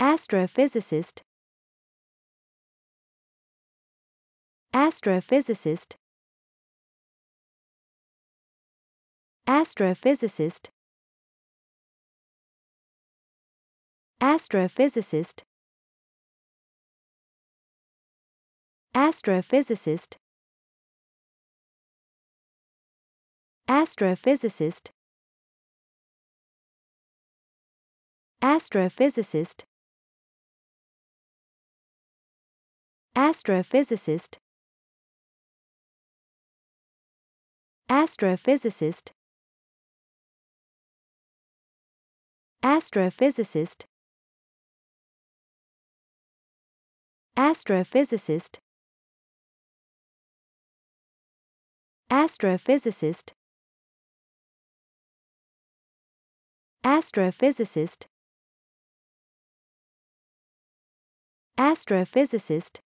Astrophysicist Astrophysicist Astrophysicist Astrophysicist Astrophysicist Astrophysicist Astrophysicist Astrophysicist Astrophysicist Astrophysicist Astrophysicist Astrophysicist Astrophysicist Astrophysicist